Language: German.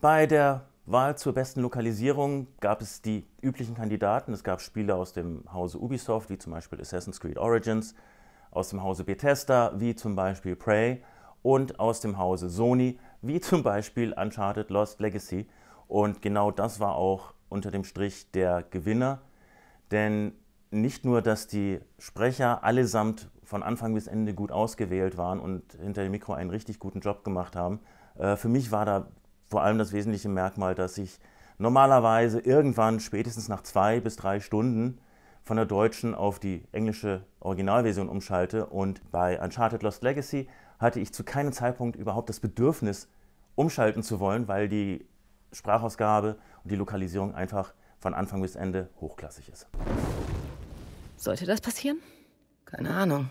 Bei der Wahl zur besten Lokalisierung gab es die üblichen Kandidaten. Es gab Spiele aus dem Hause Ubisoft, wie zum Beispiel Assassin's Creed Origins, aus dem Hause Bethesda, wie zum Beispiel Prey, und aus dem Hause Sony, wie zum Beispiel Uncharted Lost Legacy. Und genau das war auch unter dem Strich der Gewinner. Denn nicht nur, dass die Sprecher allesamt von Anfang bis Ende gut ausgewählt waren und hinter dem Mikro einen richtig guten Job gemacht haben, äh, für mich war da vor allem das wesentliche Merkmal, dass ich normalerweise irgendwann spätestens nach zwei bis drei Stunden von der deutschen auf die englische Originalversion umschalte. Und bei Uncharted Lost Legacy hatte ich zu keinem Zeitpunkt überhaupt das Bedürfnis, umschalten zu wollen, weil die Sprachausgabe und die Lokalisierung einfach von Anfang bis Ende hochklassig ist. Sollte das passieren? Keine Ahnung.